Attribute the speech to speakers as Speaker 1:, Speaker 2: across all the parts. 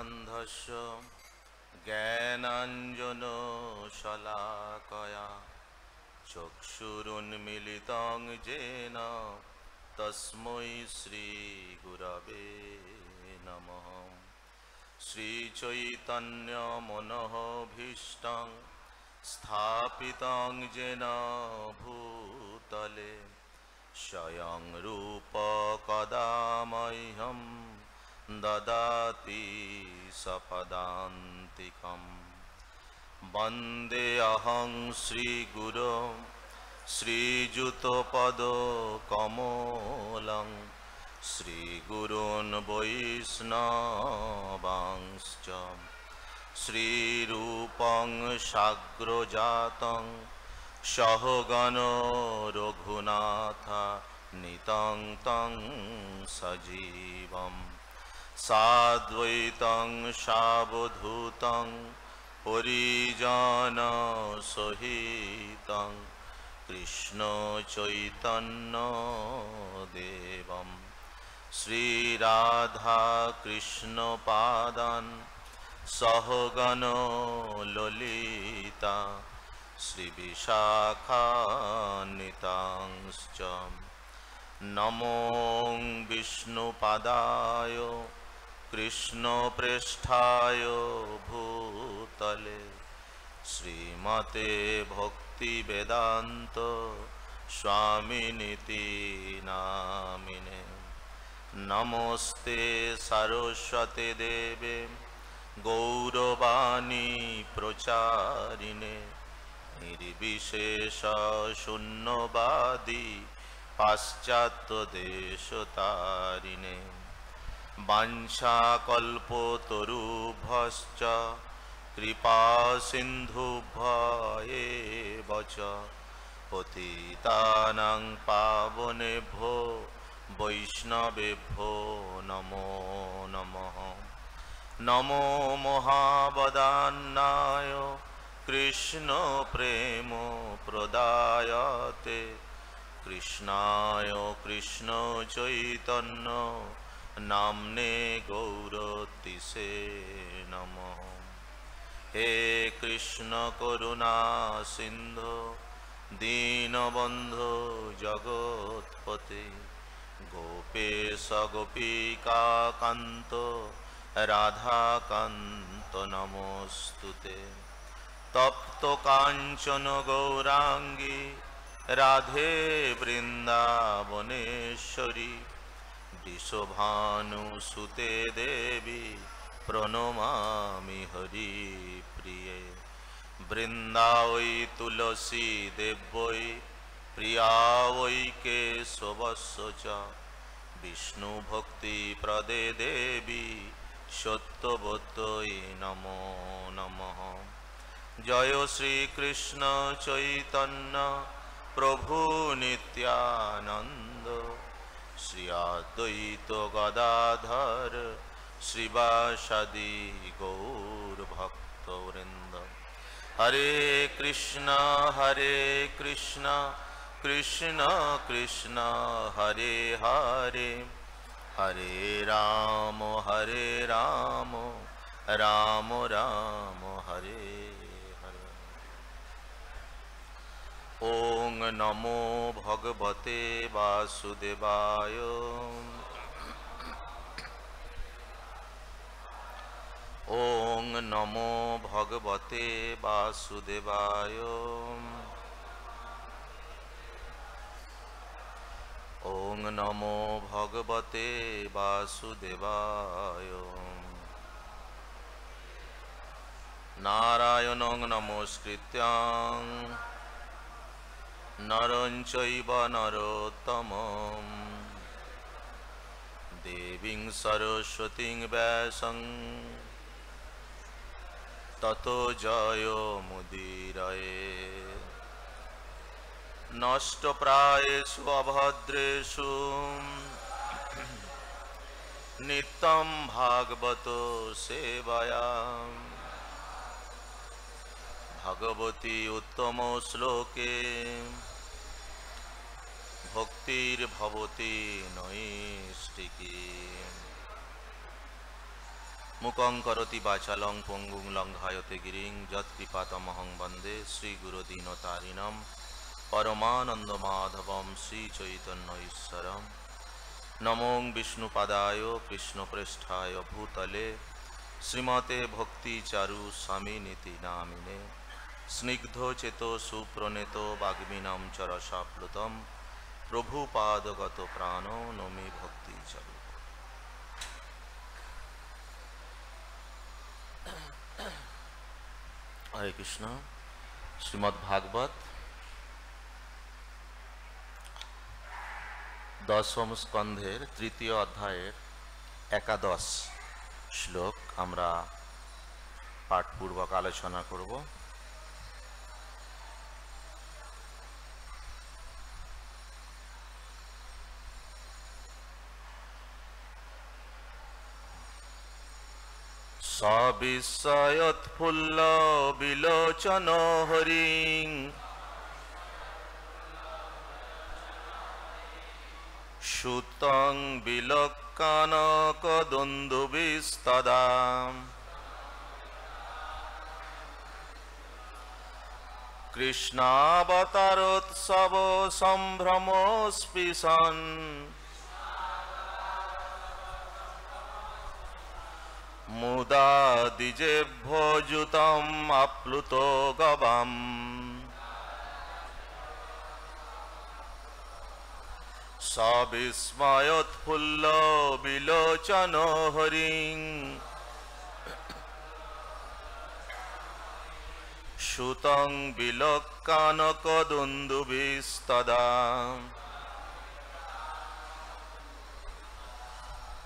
Speaker 1: অন্ধস্য জ্ঞানাঞ্জন শলাকয়া চক্ষুরুন্মিলিতং যেন তস্মৈ শ্রীগুরবে নমঃ শ্রীচৈতন্যমনোভীষ্টং স্থাপিতং যেন ভূতলে স্বয়ং রূপ রূপকদামহ্যম ददाति सपदान्तिकं वन्देऽहं अहं श्रीगुरो श्रीयुतपदकमलं श्रीगुरोन् वैष्णवांश्च श्रीरूपं साग्रजातं सहगण रघुनाथ नितं तं सजीवम् साद्वैतं सावधूतं हरिजनसहितं कृष्णचैतन्यदेवं श्रीराधाकृष्णपादान् सहगणललिता श्रीविशाखानितांश्च नमो विष्णुपदाय কৃষ্ণপৃষ্ঠায় ভূতলে শ্রীমতে ভক্তিবেদান্ত স্বামিনীতি নামিনে নমস্তে সরস্বতে দেবে গৌরবাণী প্রচারিণে নির্বিশেষ শূন্যবাদী পাশ্চাত্য দেশতারিণে वंशाकल्पतरुभश्च कृपासिन्धुभ्येव च पतितानां पावनेभ्यो वैष्णवेभ्यो नमो नमः नमो महावदान्नाय कृष्णप्रेम प्रदायते कृष्णाय कृष्णचैतन्य नाम्ने गौरतिसे नमः हे कृष्णकरुणा सिन्धो दीनबन्धो जगत्पते गोपेश गोपिकान्त রাধাকান্ত নমস্তুতে তপ্ত কাঞ্চন গৌরাঙ্গী রাধে বৃন্দাবনেশ্বরী शोभानुसुते देवी प्रणमा प्रणमामि हरिप्रिये वृन्दावै तुलसी देव्यै प्रियावै केशवस्य च प्रदे देवी सत्यवत्यै नमो नमः श्री कृष्ण चैतन्य प्रभु নিত্যানন্দ শ্রী অদ্বৈত গদাধর শ্রীবাসাদি গৌর ভক্তবৃন্দ হরে কৃষ্ণ হরে কৃষ্ণ কৃষ্ণ কৃষ্ণ হরে হরে হরে রাম হরে রাম রাম রাম হরে ओं नमो भगवते वासुदेवाय ओं नमो भगवते वासुदेवाय ओं नमो भगवते वासुदेवाय नारायणं नमस्कृत्यां নরঞ্চব নরোত্তম দেবী সরস্বতী ব্যাসং তত জয় মুদির নষ্ট নষ্টপ্রায়েষু অভদ্রেষু নিত্যম ভাগবত সেবায়া ভগবতী উত্তম শ্লোকে ভক্তির ভবতে নৈষ্টিকে মুকং করতি বাচালং পঙ্গুং লঙ্ঘায়তে গিরিং যৎকৃপাতমহং বন্দে শ্রীগুরুদীনতারিণম পরমানন্দ মাধবম শ্রীচৈতন্য ঈশ্বরম নমং বিষ্ণুপাদায় কৃষ্ণপৃষ্ঠায় ভূতলে শ্রীমতে ভক্তিচারু স্বামিনীতি নামিনে স্নিগ্ধচেত সুপ্রণেত বাগ্মিনম চরসাপ্লুতম প্রভুপাদগত প্রাণ নমি ভক্তি স্বরূপ হরে কৃষ্ণ শ্রীমদ্ ভাগবত দশম স্কন্ধের তৃতীয় অধ্যায়ের একাদশ শ্লোক আমরা পাঠপূর্বক আলোচনা করব সবিষয়ৎফুল্ল বিলোচন হরিং সুতং বিলকান কদন্দুবিস্তদা কৃষ্ণাবতারোৎসব সম্ভ্রমস্পৃশন মুদা দিজে ভোজুতম আপ্লুত গবাম সবিস্ময়োৎফুল্ল বিলোচন হরিং সুতং বিলকানকদুন্দুবিস্তদা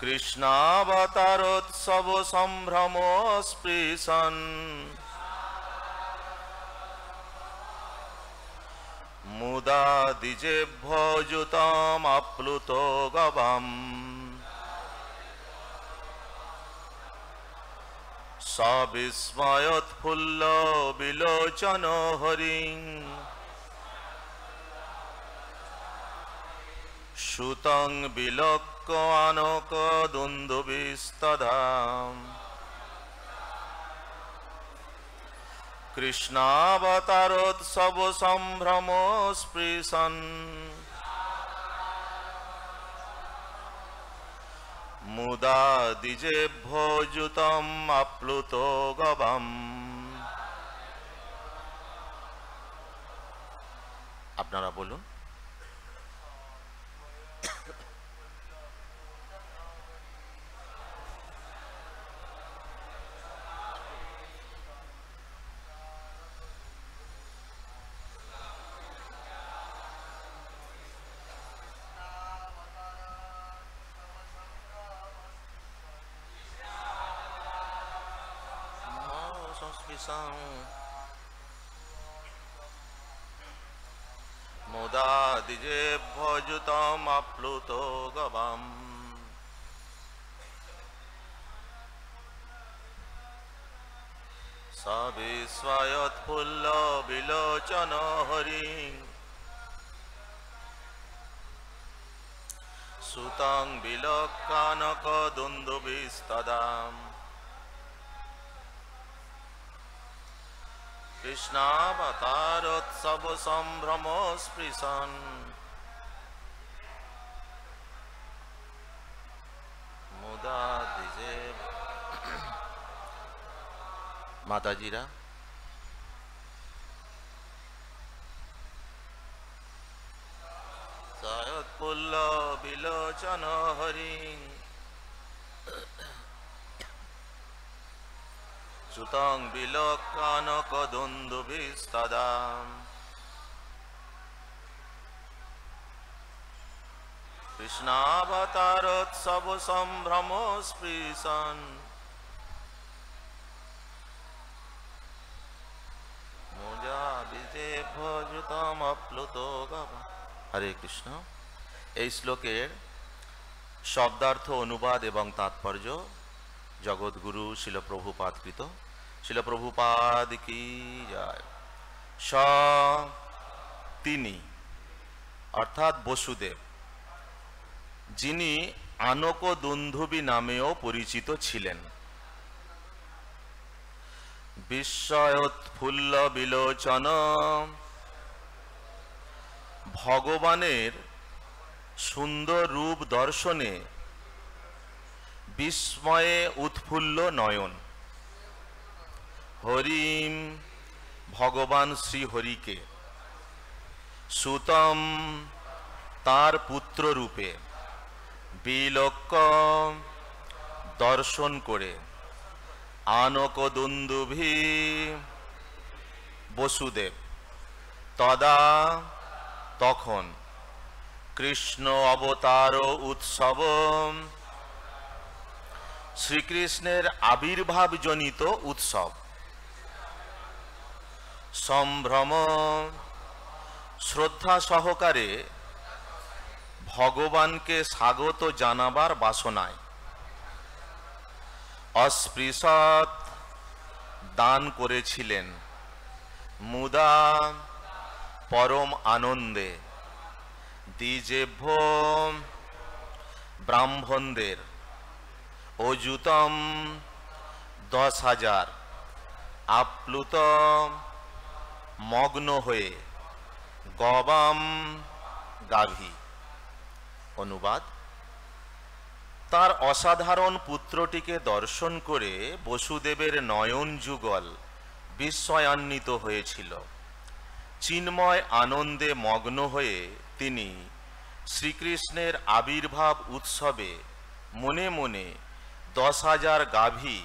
Speaker 1: কৃষ্ণাবতারোৎসব সম্ভ্রম স্পৃশন মুদা দ্বিজেভ্যজুতমাপ্লুত গবাম সবিস্ময়োৎফুল্ল বিলোচন হরিং সুতং বিলক্ষ আনক দুন্দুবিস্তদা কৃষ্ণাবতারোৎসব সম্ভ্রম স্পৃশন মুদা দ্বিজেভ্যজুতম আপ্লুত গবম আপনারা বলুন पिसा हूँ मुदादिजे भोजुतमप्लुतो गवाम् स विस्वायत्फुल्ल विलोचन हरि सुतां विलोकानकदुन्दुभिस्तदाम् কৃষ্ণাবতারোৎসব সম্ভ্রম স্পৃশন মুদা দিজে মাতাজিরা সয়ৎপুল্ল বিলোচন হরিণ সুতং বিলক্ষণ ভূতং বিলক্ষণকদুন্দুবিস্তদাম কৃষ্ণাবতারোৎসব সম্ভ্রম স্পৃশন হরে কৃষ্ণ এই শ্লোকের শব্দার্থ অনুবাদ এবং তাৎপর্য জগৎগুরু শিলপ্রভুপাতকৃত শিল প্রভুপাদ কি স তিনি অর্থাৎ বসুদেব যিনি আনক দুন্ধুবি নামেও পরিচিত ছিলেন বিস্ময়োৎফুল্ল বিলোচন ভগবানের সুন্দর রূপ দর্শনে বিস্ময়ে উৎফুল্ল নয়ন হরিম ভগবান শ্রীহরিকে সুতম তার পুত্র রূপে বিলক্ষ দর্শন করে আনকদুন্দুভি বসুদেব তদা তখন কৃষ্ণ অবতার উৎসব শ্রীকৃষ্ণের আবির্ভাবজনিত উৎসব সম্ভ্রম শ্রদ্ধা সহকারে ভগবানকে স্বাগত জানাবার বাসনায় অস্পৃশত দান করেছিলেন মুদা পরম আনন্দে দ্বিজেভ্য ব্রাহ্মণদের অযুতম দশ হাজার আপ্লুতম মগ্ন হয়ে গবাম গাভী অনুবাদ তার অসাধারণ পুত্রটিকে দর্শন করে বসুদেবের নয়ন যুগল বিস্ময়ান্বিত হয়েছিল চিন্ময় আনন্দে মগ্ন হয়ে তিনি শ্রীকৃষ্ণের আবির্ভাব উৎসবে মনে মনে দশ হাজার গাভী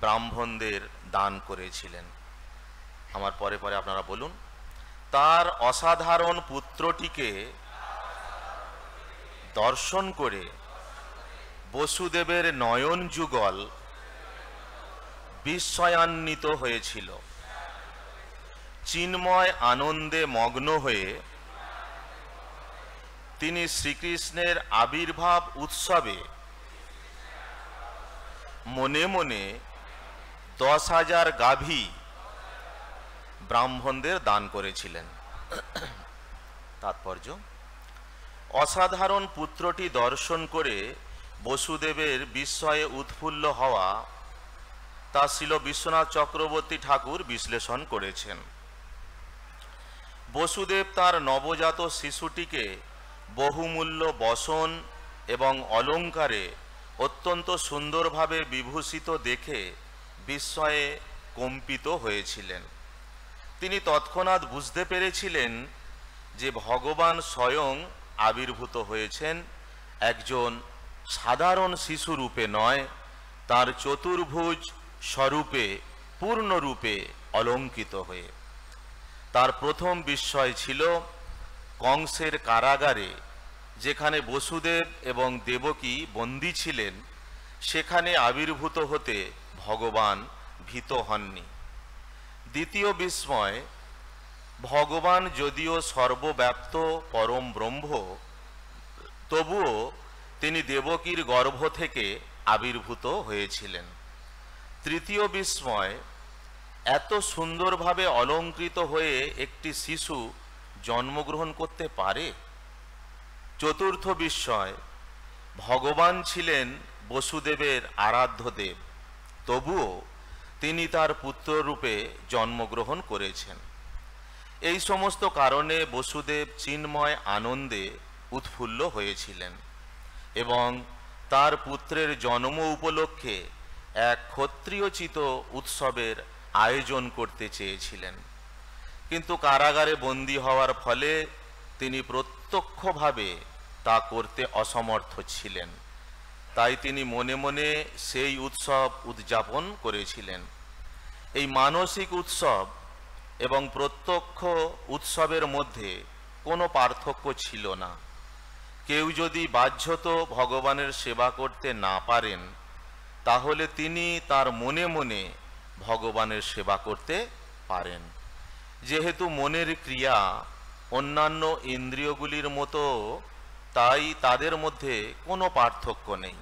Speaker 1: ব্রাহ্মণদের দান করেছিলেন আমার পরে পরে আপনারা বলুন তার অসাধারণ পুত্রটিকে দর্শন করে বসুদেবের নয়ন যুগল বিস্ময়ান্বিত হয়েছিল চিন্ময় আনন্দে মগ্ন হয়ে তিনি শ্রীকৃষ্ণের আবির্ভাব উৎসবে মনে মনে দশ হাজার গাভী ব্রাহ্মণদের দান করেছিলেন তাৎপর্য অসাধারণ পুত্রটি দর্শন করে বসুদেবের বিস্ময়ে উৎফুল্ল হওয়া তা ছিল বিশ্বনাথ চক্রবর্তী ঠাকুর বিশ্লেষণ করেছেন বসুদেব তার নবজাত শিশুটিকে বহুমূল্য বসন এবং অলঙ্কারে অত্যন্ত সুন্দরভাবে বিভূষিত দেখে বিস্ময়ে কম্পিত হয়েছিলেন তিনি তৎক্ষণাৎ বুঝতে পেরেছিলেন যে ভগবান স্বয়ং আবির্ভূত হয়েছেন একজন সাধারণ শিশু রূপে নয় তার চতুর্ভুজ স্বরূপে পূর্ণরূপে অলঙ্কিত হয়ে তার প্রথম বিস্ময় ছিল কংসের কারাগারে যেখানে বসুদেব এবং দেবকী বন্দী ছিলেন সেখানে আবির্ভূত হতে ভগবান ভীত হননি দ্বিতীয় বিস্ময় ভগবান যদিও সর্বব্যাপ্ত পরম ব্রহ্ম তবুও তিনি দেবকীর গর্ভ থেকে আবির্ভূত হয়েছিলেন তৃতীয় বিস্ময় এত সুন্দরভাবে অলঙ্কৃত হয়ে একটি শিশু জন্মগ্রহণ করতে পারে চতুর্থ বিস্ময় ভগবান ছিলেন বসুদেবের আরাধ্য দেব তবুও তিনি তার পুত্র রূপে জন্মগ্রহণ করেছেন এই সমস্ত কারণে বসুদেব চিন্ময় আনন্দে উৎফুল্ল হয়েছিলেন এবং তার পুত্রের জন্ম উপলক্ষে এক ক্ষত্রিয়চিত উৎসবের আয়োজন করতে চেয়েছিলেন কিন্তু কারাগারে বন্দী হওয়ার ফলে তিনি প্রত্যক্ষভাবে তা করতে অসমর্থ ছিলেন তাই তিনি মনে মনে সেই উৎসব উদযাপন করেছিলেন এই মানসিক উৎসব এবং প্রত্যক্ষ উৎসবের মধ্যে কোনো পার্থক্য ছিল না কেউ যদি বাহ্যত ভগবানের সেবা করতে না পারেন তাহলে তিনি তার মনে মনে ভগবানের সেবা করতে পারেন যেহেতু মনের ক্রিয়া অন্যান্য ইন্দ্রিয়গুলির মতো তাই তাদের মধ্যে কোনো পার্থক্য নেই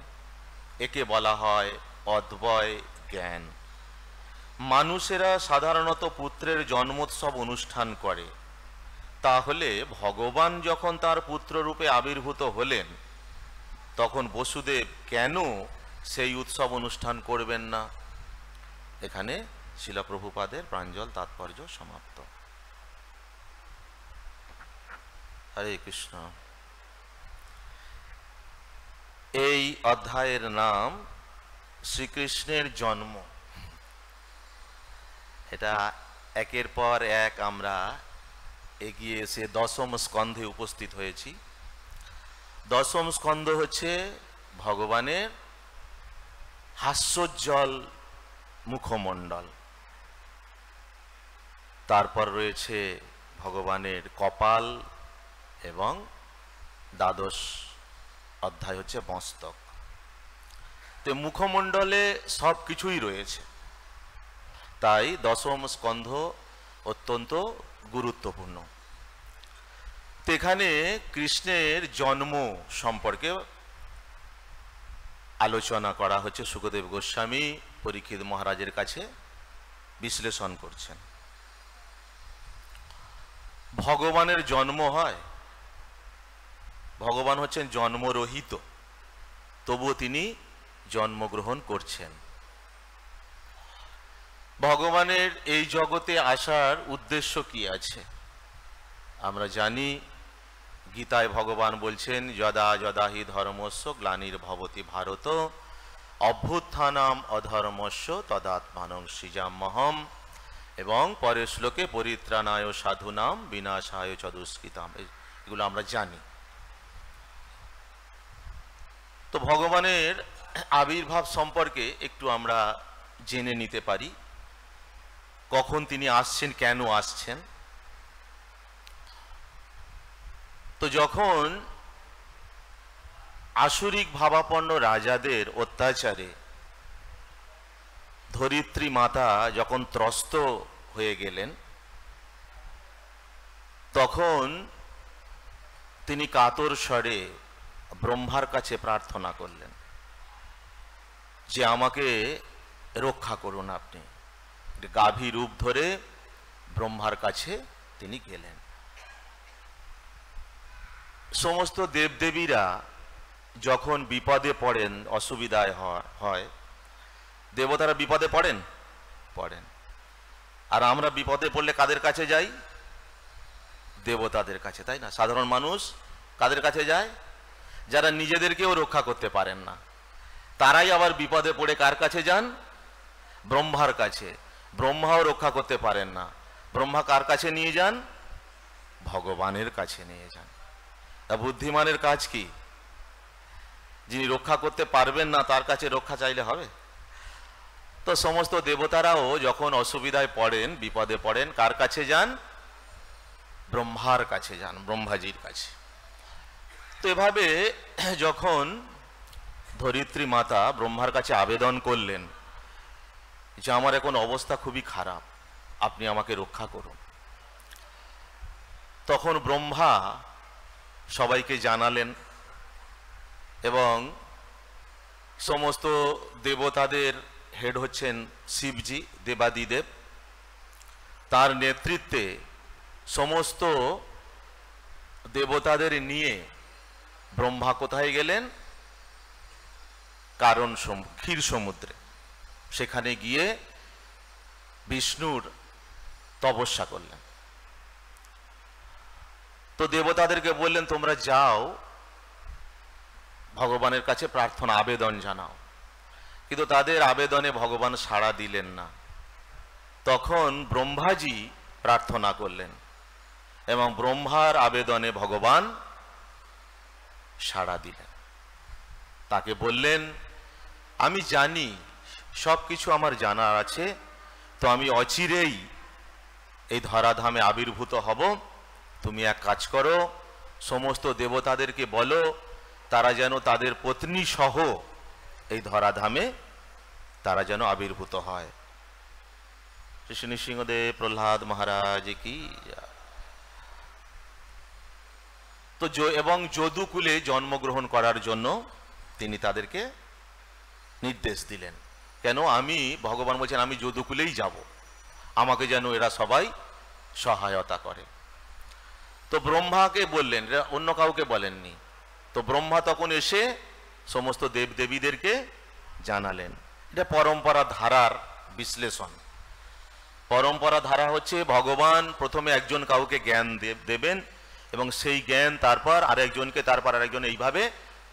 Speaker 1: একে বলা হয় অদ্বয় জ্ঞান মানুষেরা সাধারণত পুত্রের জন্মোৎসব অনুষ্ঠান করে তাহলে ভগবান যখন তার পুত্ররূপে আবির্ভূত হলেন তখন বসুদেব কেন সেই উৎসব অনুষ্ঠান করবেন না এখানে শিলাপ্রভুপাদের প্রাঞ্জল তাৎপর্য সমাপ্ত হরে কৃষ্ণ এই অধ্যায়ের নাম শ্রীকৃষ্ণের জন্ম এটা একের পর এক আমরা এগিয়ে এসে দশম স্কন্ধে উপস্থিত হয়েছি দশম স্কন্ধ হচ্ছে ভগবানের হাস্যোজ্জ্বল মুখমণ্ডল তারপর রয়েছে ভগবানের কপাল এবং দ্বাদশ অধ্যায় হচ্ছে মস্তক তো মুখমণ্ডলে সব কিছুই রয়েছে তাই দশম স্কন্ধ অত্যন্ত গুরুত্বপূর্ণ এখানে কৃষ্ণের জন্ম সম্পর্কে আলোচনা করা হচ্ছে সুখদেব গোস্বামী পরীক্ষিত মহারাজের কাছে বিশ্লেষণ করছেন ভগবানের জন্ম হয় ভগবান হচ্ছেন জন্মরহিত তবুও তিনি জন্মগ্রহণ করছেন ভগবানের এই জগতে আসার উদ্দেশ্য কি আছে আমরা জানি গীতায় ভগবান বলছেন যদা যদা হি ধর্মস্য গ্লানির ভবতি ভারত অভ্যুত্থানাম অধর্মস্য তদাত্মানং মহম এবং পরের শ্লোকে পরিত্রাণায় সাধুনাম বিনাশায় চদুষ্কৃতাম এগুলো আমরা জানি তো ভগবানের আবির্ভাব সম্পর্কে একটু আমরা জেনে নিতে পারি কখন তিনি আসছেন কেন আসছেন তো যখন আসুরিক ভাবাপন্ন রাজাদের অত্যাচারে ধরিত্রী মাতা যখন ত্রস্ত হয়ে গেলেন তখন তিনি কাতর স্বরে ব্রহ্মার কাছে প্রার্থনা করলেন যে আমাকে রক্ষা করুন আপনি গাভী রূপ ধরে ব্রহ্মার কাছে তিনি গেলেন সমস্ত দেবদেবীরা যখন বিপদে পড়েন অসুবিধায় হয় দেবতারা বিপদে পড়েন পড়েন আর আমরা বিপদে পড়লে কাদের কাছে যাই দেবতাদের কাছে তাই না সাধারণ মানুষ কাদের কাছে যায় যারা নিজেদেরকেও রক্ষা করতে পারেন না তারাই আবার বিপদে পড়ে কার কাছে যান ব্রহ্মার কাছে ব্রহ্মাও রক্ষা করতে পারেন না ব্রহ্মা কার কাছে নিয়ে যান ভগবানের কাছে নিয়ে যান তা বুদ্ধিমানের কাজ কি যিনি রক্ষা করতে পারবেন না তার কাছে রক্ষা চাইলে হবে তো সমস্ত দেবতারাও যখন অসুবিধায় পড়েন বিপদে পড়েন কার কাছে যান ব্রহ্মার কাছে যান ব্রহ্মাজির কাছে তো এভাবে যখন ধরিত্রী মাতা ব্রহ্মার কাছে আবেদন করলেন যে আমার এখন অবস্থা খুবই খারাপ আপনি আমাকে রক্ষা করুন তখন ব্রহ্মা সবাইকে জানালেন এবং সমস্ত দেবতাদের হেড হচ্ছেন শিবজি দেবাদিদেব তার নেতৃত্বে সমস্ত দেবতাদের নিয়ে ব্রহ্মা কোথায় গেলেন কারণ ক্ষীর সমুদ্রে সেখানে গিয়ে বিষ্ণুর তপস্যা করলেন তো দেবতাদেরকে বললেন তোমরা যাও ভগবানের কাছে প্রার্থনা আবেদন জানাও কিন্তু তাদের আবেদনে ভগবান সাড়া দিলেন না তখন ব্রহ্মাজি প্রার্থনা করলেন এবং ব্রহ্মার আবেদনে ভগবান সাড়া দিলেন তাকে বললেন আমি জানি সব কিছু আমার জানার আছে তো আমি অচিরেই এই ধরাধামে আবির্ভূত হব তুমি এক কাজ করো সমস্ত দেবতাদেরকে বলো তারা যেন তাদের পত্নী সহ এই ধরাধামে তারা যেন আবির্ভূত হয় কৃষ্ণ সিংহদেব প্রহ্লাদ মহারাজ কি যায় তো এবং যদুকুলে জন্মগ্রহণ করার জন্য তিনি তাদেরকে নির্দেশ দিলেন কেন আমি ভগবান বলছেন আমি যদুকুলেই যাব আমাকে যেন এরা সবাই সহায়তা করে তো ব্রহ্মাকে বললেন অন্য কাউকে বলেননি তো ব্রহ্মা তখন এসে সমস্ত দেবদেবীদেরকে জানালেন এটা পরম্পরা ধারার বিশ্লেষণ পরম্পরা ধারা হচ্ছে ভগবান প্রথমে একজন কাউকে জ্ঞান দেবেন এবং সেই জ্ঞান তারপর আরেকজনকে তারপর আরেকজন এইভাবে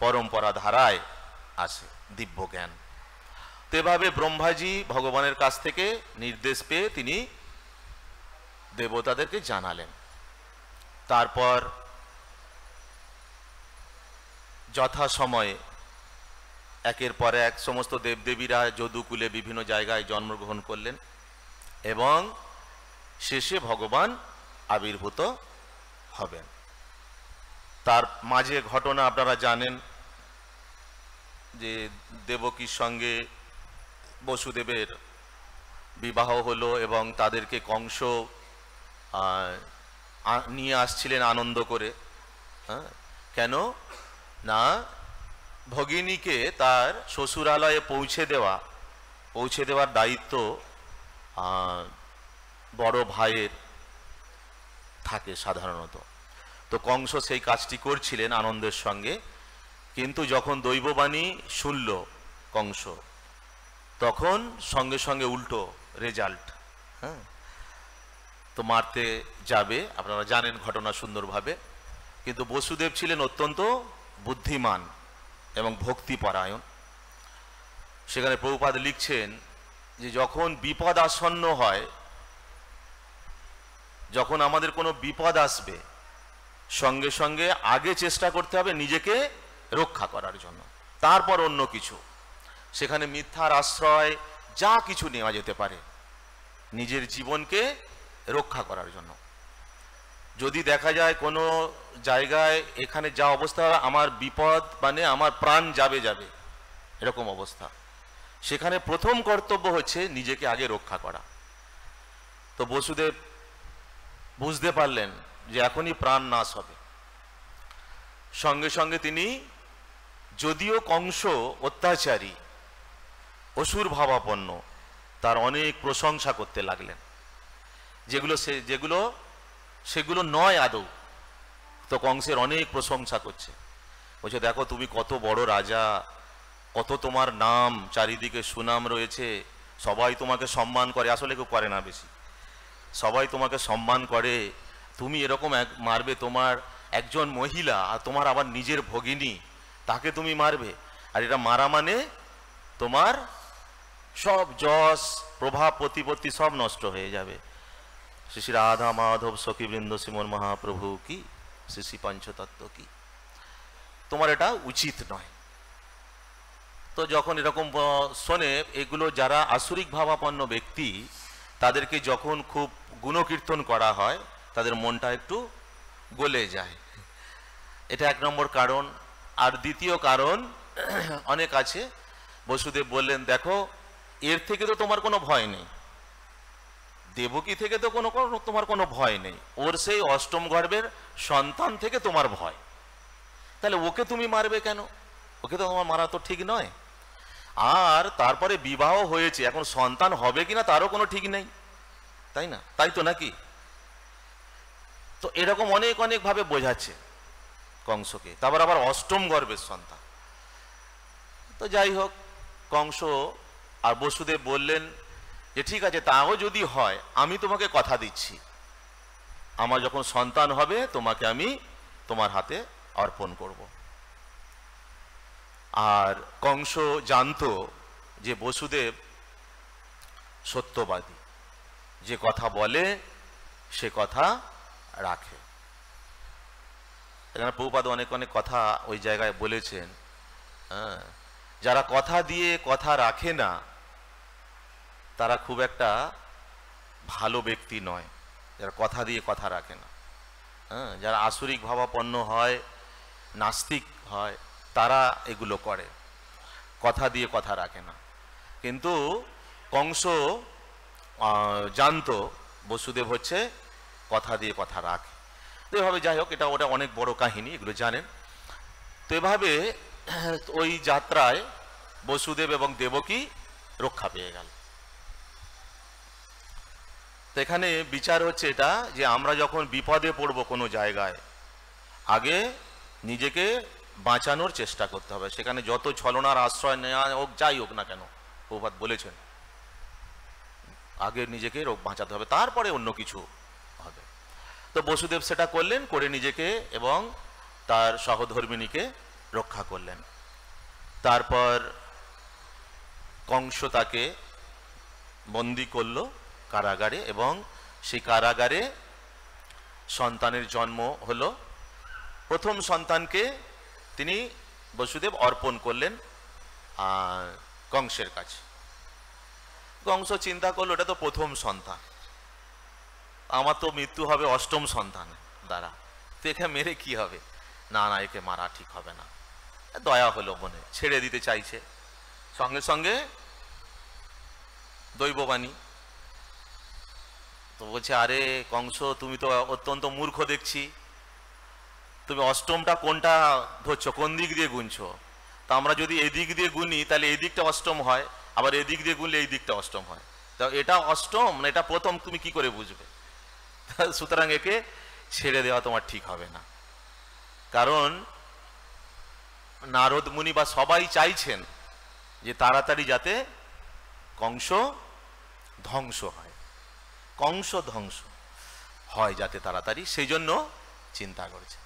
Speaker 1: পরম্পরা ধারায় আসে দিব্য জ্ঞান তো এভাবে ব্রহ্মাজি ভগবানের কাছ থেকে নির্দেশ পেয়ে তিনি দেবতাদেরকে জানালেন তারপর যথাসময়ে একের পর এক সমস্ত দেবদেবীরা যদুকুলে বিভিন্ন জায়গায় জন্মগ্রহণ করলেন এবং শেষে ভগবান আবির্ভূত হবেন তার মাঝে ঘটনা আপনারা জানেন যে দেবকীর সঙ্গে বসুদেবের বিবাহ হলো এবং তাদেরকে কংস নিয়ে আসছিলেন আনন্দ করে হ্যাঁ কেন না ভগিনীকে তার শ্বশুরালয়ে পৌঁছে দেওয়া পৌঁছে দেওয়ার দায়িত্ব বড় ভাইয়ের থাকে সাধারণত তো কংস সেই কাজটি করছিলেন আনন্দের সঙ্গে কিন্তু যখন দৈববাণী শুনল কংস তখন সঙ্গে সঙ্গে উল্টো রেজাল্ট হ্যাঁ তো মারতে যাবে আপনারা জানেন ঘটনা সুন্দরভাবে কিন্তু বসুদেব ছিলেন অত্যন্ত বুদ্ধিমান এবং ভক্তিপরায়ণ সেখানে প্রভুপাদ লিখছেন যে যখন বিপদ আসন্ন হয় যখন আমাদের কোনো বিপদ আসবে সঙ্গে সঙ্গে আগে চেষ্টা করতে হবে নিজেকে রক্ষা করার জন্য তারপর অন্য কিছু সেখানে মিথ্যার আশ্রয় যা কিছু নেওয়া যেতে পারে নিজের জীবনকে রক্ষা করার জন্য যদি দেখা যায় কোনো জায়গায় এখানে যা অবস্থা আমার বিপদ মানে আমার প্রাণ যাবে যাবে এরকম অবস্থা সেখানে প্রথম কর্তব্য হচ্ছে নিজেকে আগে রক্ষা করা তো বসুদেব বুঝতে পারলেন যে এখনই প্রাণ নাশ হবে সঙ্গে সঙ্গে তিনি যদিও কংস অত্যাচারী অসুর ভাবাপন্ন তার অনেক প্রশংসা করতে লাগলেন যেগুলো সে যেগুলো সেগুলো নয় আদৌ তো কংসের অনেক প্রশংসা করছে বলছে দেখো তুমি কত বড় রাজা কত তোমার নাম চারিদিকে সুনাম রয়েছে সবাই তোমাকে সম্মান করে আসলে কেউ করে না বেশি সবাই তোমাকে সম্মান করে তুমি এরকম এক মারবে তোমার একজন মহিলা আর তোমার আবার নিজের ভগিনী তাকে তুমি মারবে আর এটা মারা মানে তোমার সব যশ প্রভাব প্রতিপত্তি সব নষ্ট হয়ে যাবে শ্রী শ্রী রাধা মাধব বৃন্দ শ্রীমন মহাপ্রভু কি শ্রী শ্রী পঞ্চতত্ত্ব কি তোমার এটা উচিত নয় তো যখন এরকম শোনে এগুলো যারা আসুরিক ভাবাপন্ন ব্যক্তি তাদেরকে যখন খুব গুণকীর্তন করা হয় তাদের মনটা একটু গলে যায় এটা এক নম্বর কারণ আর দ্বিতীয় কারণ অনেক আছে বসুদেব বললেন দেখো এর থেকে তো তোমার কোনো ভয় নেই দেবকী থেকে তো কোনো তোমার কোনো ভয় নেই ওর সেই অষ্টম গর্ভের সন্তান থেকে তোমার ভয় তাহলে ওকে তুমি মারবে কেন ওকে তো তোমার মারা তো ঠিক নয় আর তারপরে বিবাহ হয়েছে এখন সন্তান হবে কিনা তারও কোনো ঠিক নেই তাই না তাই তো নাকি তো এরকম অনেক অনেকভাবে বোঝাচ্ছে কংসকে তারপর আবার অষ্টম গর্বের সন্তান তো যাই হোক কংস আর বসুদেব বললেন যে ঠিক আছে তাও যদি হয় আমি তোমাকে কথা দিচ্ছি আমার যখন সন্তান হবে তোমাকে আমি তোমার হাতে অর্পণ করব আর কংস জানত যে বসুদেব সত্যবাদী যে কথা বলে সে কথা রাখে এখানে প্রভুপাদ অনেক অনেক কথা ওই জায়গায় বলেছেন হ্যাঁ যারা কথা দিয়ে কথা রাখে না তারা খুব একটা ভালো ব্যক্তি নয় যারা কথা দিয়ে কথা রাখে না হ্যাঁ যারা আসরিক ভাবাপন্ন হয় নাস্তিক হয় তারা এগুলো করে কথা দিয়ে কথা রাখে না কিন্তু কংস জানত বসুদেব হচ্ছে কথা দিয়ে কথা রাখে তো এভাবে যাই হোক এটা ওটা অনেক বড় কাহিনী এগুলো জানেন তো এভাবে ওই যাত্রায় বসুদেব এবং দেবকী রক্ষা পেয়ে গেল তো এখানে বিচার হচ্ছে এটা যে আমরা যখন বিপদে পড়ব কোনো জায়গায় আগে নিজেকে বাঁচানোর চেষ্টা করতে হবে সেখানে যত ছলনার আশ্রয় নেওয়া হোক যাই হোক না কেন প্রভাত বলেছেন আগে নিজেকে রোগ বাঁচাতে হবে তারপরে অন্য কিছু তো বসুদেব সেটা করলেন করে নিজেকে এবং তার সহধর্মিণীকে রক্ষা করলেন তারপর কংস তাকে বন্দি করল কারাগারে এবং সেই কারাগারে সন্তানের জন্ম হলো প্রথম সন্তানকে তিনি বসুদেব অর্পণ করলেন কংসের কাছে কংস চিন্তা করলো এটা তো প্রথম সন্তান আমার তো মৃত্যু হবে অষ্টম সন্তান দ্বারা তো একে মেরে কি হবে না না একে মারা ঠিক হবে না দয়া হলো মনে ছেড়ে দিতে চাইছে সঙ্গে সঙ্গে দৈববাণী তো বলছে আরে কংস তুমি তো অত্যন্ত মূর্খ দেখছি তুমি অষ্টমটা কোনটা ধরছো কোন দিক দিয়ে গুনছো তা আমরা যদি এদিক দিয়ে গুনি তাহলে এদিকটা অষ্টম হয় আবার এদিক দিয়ে গুনলে এই দিকটা অষ্টম হয় তা এটা অষ্টম না এটা প্রথম তুমি কি করে বুঝবে সুতরাং একে ছেড়ে দেওয়া তোমার ঠিক হবে না কারণ নারদ মুনি বা সবাই চাইছেন যে তাড়াতাড়ি যাতে কংস ধ্বংস হয় কংস ধ্বংস হয় যাতে তাড়াতাড়ি সেই জন্য চিন্তা করেছেন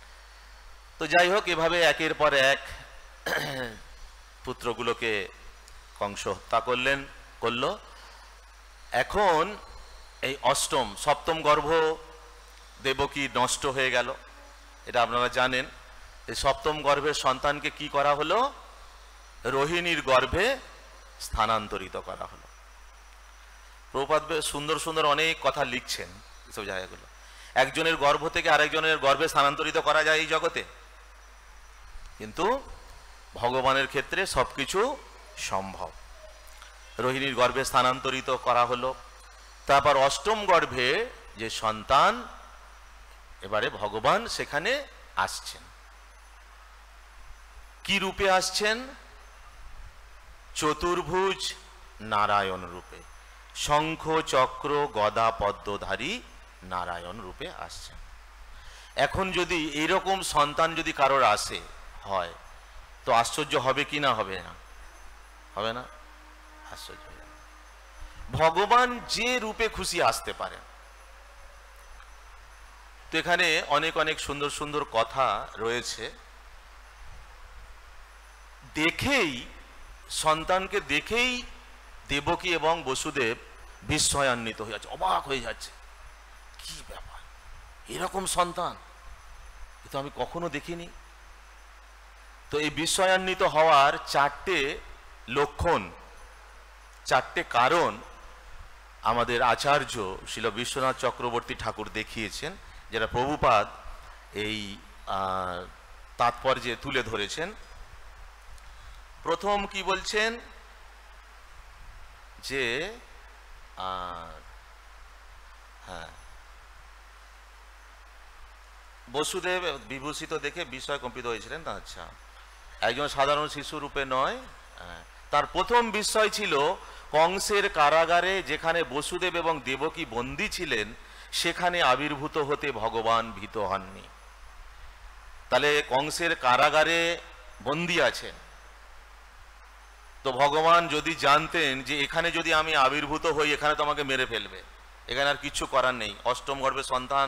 Speaker 1: তো যাই হোক এভাবে একের পর এক পুত্রগুলোকে কংস হত্যা করলেন করল এখন এই অষ্টম সপ্তম গর্ভ দেবকী নষ্ট হয়ে গেল এটা আপনারা জানেন এই সপ্তম গর্ভের সন্তানকে কি করা হলো রোহিণীর গর্ভে স্থানান্তরিত করা হলো প্রপাত সুন্দর সুন্দর অনেক কথা লিখছেন এসব জায়গাগুলো একজনের গর্ভ থেকে আরেকজনের গর্ভে স্থানান্তরিত করা যায় এই জগতে কিন্তু ভগবানের ক্ষেত্রে সব কিছু সম্ভব রোহিণীর গর্ভে স্থানান্তরিত করা হলো তারপর অষ্টম গর্ভে যে সন্তান এবারে ভগবান সেখানে আসছেন কি রূপে আসছেন চতুর্ভুজ নারায়ণ রূপে শঙ্খ চক্র গদা পদ্মধারী নারায়ণ রূপে আসছেন এখন যদি এরকম সন্তান যদি কারোর আসে হয় তো আশ্চর্য হবে কি না হবে না হবে না আশ্চর্য ভগবান যে রূপে খুশি আসতে পারেন তো এখানে অনেক অনেক সুন্দর সুন্দর কথা রয়েছে দেখেই সন্তানকে দেখেই দেবকী এবং বসুদেব বিস্ময়ান্বিত হয়ে যাচ্ছে অবাক হয়ে যাচ্ছে কি ব্যাপার এরকম সন্তান এ তো আমি কখনো দেখিনি তো এই বিস্ময়ান্বিত হওয়ার চারটে লক্ষণ চারটে কারণ আমাদের আচার্য শিল বিশ্বনাথ চক্রবর্তী ঠাকুর দেখিয়েছেন যারা প্রভুপাদ এই তাৎপর্যে তুলে ধরেছেন প্রথম কি বলছেন যে হ্যাঁ বসুদেব বিভূষিত দেখে বিষয় কম্পিত হয়েছিলেন আচ্ছা একজন সাধারণ শিশু রূপে নয় হ্যাঁ। তার প্রথম বিস্ময় ছিল কংসের কারাগারে যেখানে বসুদেব এবং দেবকী বন্দী ছিলেন সেখানে আবির্ভূত হতে ভগবান ভীত হননি তাহলে কংসের কারাগারে বন্দী আছেন তো ভগবান যদি জানতেন যে এখানে যদি আমি আবির্ভূত হই এখানে তো আমাকে মেরে ফেলবে এখানে আর কিছু করার নেই অষ্টম গর্বে সন্তান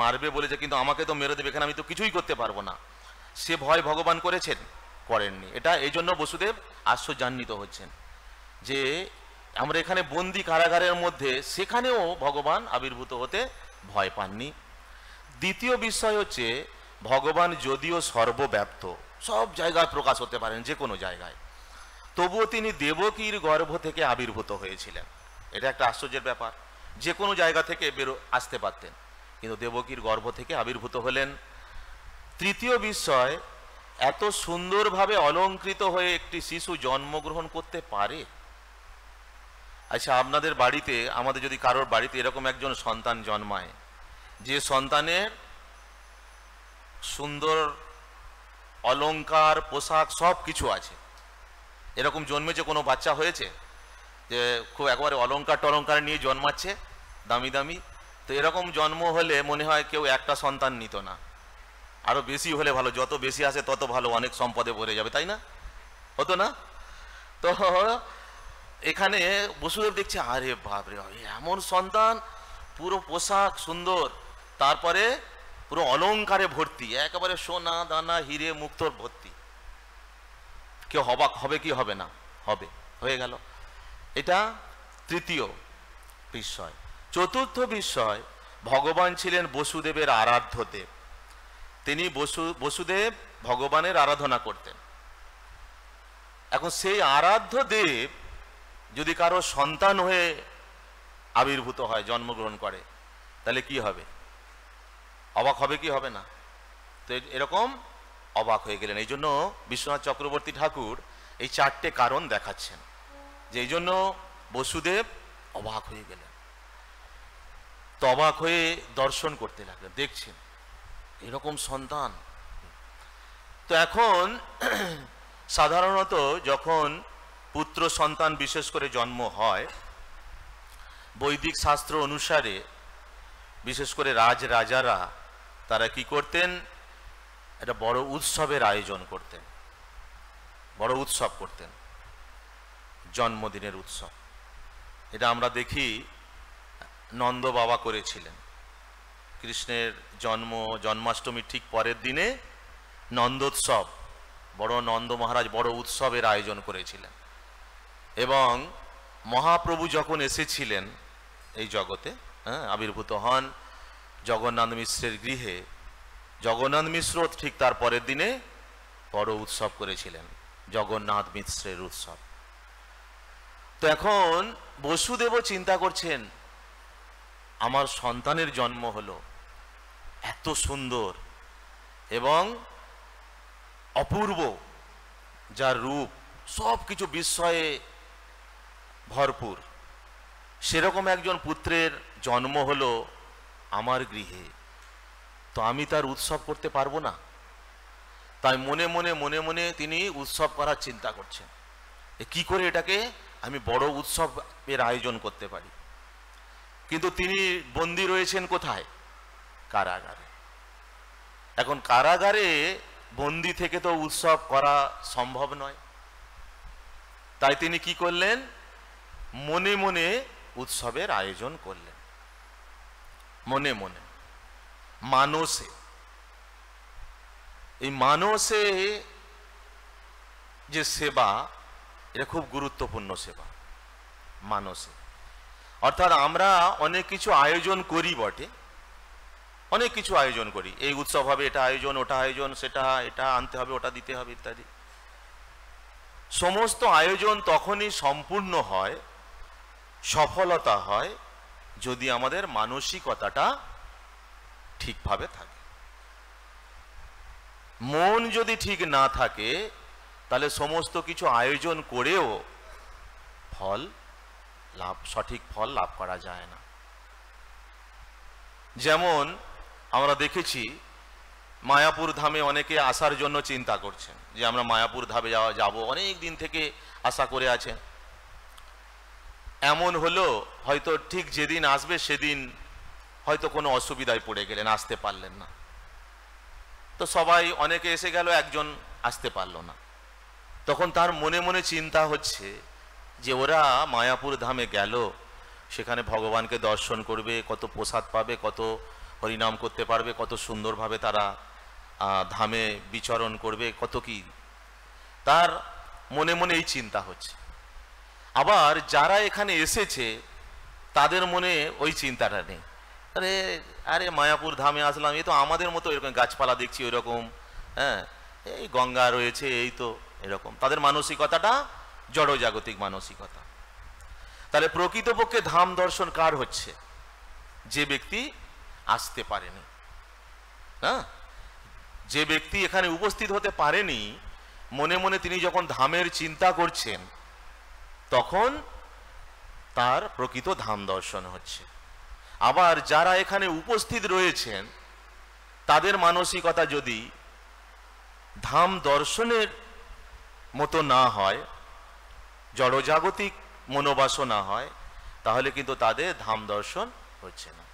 Speaker 1: মারবে বলেছে কিন্তু আমাকে তো মেরে দেবে এখানে আমি তো কিছুই করতে পারবো না সে ভয় ভগবান করেছেন করেননি এটা এই জন্য বসুদেব আশ্চর্যান্বিত হচ্ছেন যে আমরা এখানে বন্দি কারাগারের মধ্যে সেখানেও ভগবান আবির্ভূত হতে ভয় পাননি দ্বিতীয় বিষয় হচ্ছে ভগবান যদিও সর্বব্যাপ্ত সব জায়গায় প্রকাশ হতে পারেন যে কোনো জায়গায় তবুও তিনি দেবকীর গর্ভ থেকে আবির্ভূত হয়েছিলেন এটা একটা আশ্চর্যের ব্যাপার যে কোনো জায়গা থেকে বেরো আসতে পারতেন কিন্তু দেবকীর গর্ভ থেকে আবির্ভূত হলেন তৃতীয় বিষয় এত সুন্দরভাবে অলঙ্কৃত হয়ে একটি শিশু জন্মগ্রহণ করতে পারে আচ্ছা আপনাদের বাড়িতে আমাদের যদি কারোর বাড়িতে এরকম একজন সন্তান জন্মায় যে সন্তানের সুন্দর অলংকার পোশাক সব কিছু আছে এরকম জন্মেছে কোনো বাচ্চা হয়েছে যে খুব একবারে অলংকার টলঙ্কার নিয়ে জন্মাচ্ছে দামি দামি তো এরকম জন্ম হলে মনে হয় কেউ একটা সন্তান নিত না আরও বেশি হলে ভালো যত বেশি আসে তত ভালো অনেক সম্পদে ভরে যাবে তাই না হতো না তো এখানে বসুদেব দেখছে আরে বাপরে এমন সন্তান পুরো পোশাক সুন্দর তারপরে পুরো অলঙ্কারে ভর্তি একেবারে সোনা দানা হিরে মুক্তর ভর্তি কেউ হবাক হবে কি হবে না হবে হয়ে গেল এটা তৃতীয় বিষয় চতুর্থ বিষয় ভগবান ছিলেন বসুদেবের আরাধ্য দেব তিনি বসু বসুদেব ভগবানের আরাধনা করতেন এখন সেই আরাধ্য দেব যদি কারো সন্তান হয়ে আবির্ভূত হয় জন্মগ্রহণ করে তাহলে কি হবে অবাক হবে কি হবে না তো এরকম অবাক হয়ে গেলেন এই জন্য বিশ্বনাথ চক্রবর্তী ঠাকুর এই চারটে কারণ দেখাচ্ছেন যে এই জন্য বসুদেব অবাক হয়ে গেলেন তো অবাক হয়ে দর্শন করতে লাগলেন দেখছেন এরকম সন্তান তো এখন সাধারণত যখন পুত্র সন্তান বিশেষ করে জন্ম হয় বৈদিক শাস্ত্র অনুসারে বিশেষ করে রাজ রাজারা তারা কি করতেন একটা বড় উৎসবের আয়োজন করতেন বড় উৎসব করতেন জন্মদিনের উৎসব এটা আমরা দেখি নন্দ বাবা করেছিলেন কৃষ্ণের জন্ম জন্মাষ্টমীর ঠিক পরের দিনে নন্দোৎসব বড় নন্দ মহারাজ বড় উৎসবের আয়োজন করেছিলেন এবং মহাপ্রভু যখন এসেছিলেন এই জগতে হ্যাঁ আবির্ভূত হন জগন্নাথ মিশ্রের গৃহে জগন্নাথ মিশ্র ঠিক তার পরের দিনে বড় উৎসব করেছিলেন জগন্নাথ মিশ্রের উৎসব তো এখন বসুদেব চিন্তা করছেন আমার সন্তানের জন্ম হলো এত সুন্দর এবং অপূর্ব যার রূপ সব কিছু বিস্ময়ে ভরপুর সেরকম একজন পুত্রের জন্ম হলো আমার গৃহে তো আমি তার উৎসব করতে পারবো না তাই মনে মনে মনে মনে তিনি উৎসব করার চিন্তা করছেন কি করে এটাকে আমি বড় উৎসবের আয়োজন করতে পারি কিন্তু তিনি বন্দি রয়েছেন কোথায় কারাগারে এখন কারাগারে বন্দি থেকে তো উৎসব করা সম্ভব নয় তাই তিনি কি করলেন মনে মনে উৎসবের আয়োজন করলেন মনে মনে মানসে এই মানসে যে সেবা এটা খুব গুরুত্বপূর্ণ সেবা মানসে অর্থাৎ আমরা অনেক কিছু আয়োজন করি বটে অনেক কিছু আয়োজন করি এই উৎসব হবে এটা আয়োজন ওটা আয়োজন সেটা এটা আনতে হবে ওটা দিতে হবে ইত্যাদি সমস্ত আয়োজন তখনই সম্পূর্ণ হয় সফলতা হয় যদি আমাদের মানসিকতাটা ঠিকভাবে থাকে মন যদি ঠিক না থাকে তাহলে সমস্ত কিছু আয়োজন করেও ফল লাভ সঠিক ফল লাভ করা যায় না যেমন আমরা দেখেছি মায়াপুর ধামে অনেকে আসার জন্য চিন্তা করছেন যে আমরা মায়াপুর ধামে যাওয়া যাবো অনেক দিন থেকে আশা করে আছেন এমন হলো হয়তো ঠিক যেদিন আসবে সেদিন হয়তো কোনো অসুবিধায় পড়ে গেলেন আসতে পারলেন না তো সবাই অনেকে এসে গেল একজন আসতে পারলো না তখন তার মনে মনে চিন্তা হচ্ছে যে ওরা মায়াপুর ধামে গেল সেখানে ভগবানকে দর্শন করবে কত প্রসাদ পাবে কত হরিনাম করতে পারবে কত সুন্দরভাবে তারা ধামে বিচরণ করবে কত কি তার মনে মনে এই চিন্তা হচ্ছে আবার যারা এখানে এসেছে তাদের মনে ওই চিন্তাটা নেই আরে আরে মায়াপুর ধামে আসলাম এই তো আমাদের মতো এরকম গাছপালা দেখছি ওইরকম হ্যাঁ এই গঙ্গা রয়েছে এই তো এরকম তাদের মানসিকতাটা জড়জাগতিক মানসিকতা তাহলে প্রকৃতপক্ষে ধাম দর্শন কার হচ্ছে যে ব্যক্তি আসতে পারেনি হ্যাঁ যে ব্যক্তি এখানে উপস্থিত হতে পারেনি মনে মনে তিনি যখন ধামের চিন্তা করছেন তখন তার প্রকৃত ধাম দর্শন হচ্ছে আবার যারা এখানে উপস্থিত রয়েছেন তাদের মানসিকতা যদি ধাম দর্শনের মতো না হয় জড়জাগতিক মনোবাসনা হয় তাহলে কিন্তু তাদের ধাম দর্শন হচ্ছে না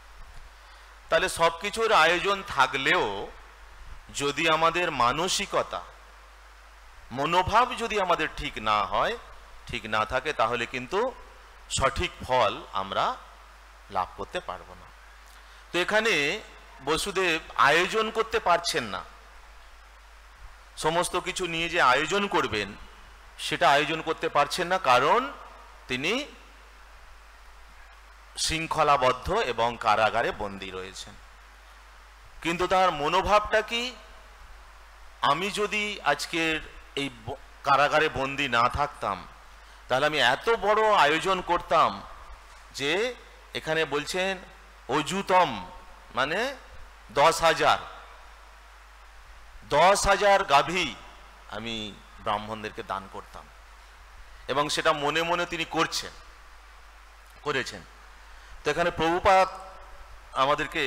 Speaker 1: তাহলে সব কিছুর আয়োজন থাকলেও যদি আমাদের মানসিকতা মনোভাব যদি আমাদের ঠিক না হয় ঠিক না থাকে তাহলে কিন্তু সঠিক ফল আমরা লাভ করতে পারব না তো এখানে বসুদেব আয়োজন করতে পারছেন না সমস্ত কিছু নিয়ে যে আয়োজন করবেন সেটা আয়োজন করতে পারছেন না কারণ তিনি শৃঙ্খলাবদ্ধ এবং কারাগারে বন্দী রয়েছেন কিন্তু তার মনোভাবটা কি আমি যদি আজকের এই কারাগারে বন্দী না থাকতাম তাহলে আমি এত বড় আয়োজন করতাম যে এখানে বলছেন অজুতম মানে দশ হাজার দশ হাজার গাভী আমি ব্রাহ্মণদেরকে দান করতাম এবং সেটা মনে মনে তিনি করছেন করেছেন তো এখানে প্রভুপাত আমাদেরকে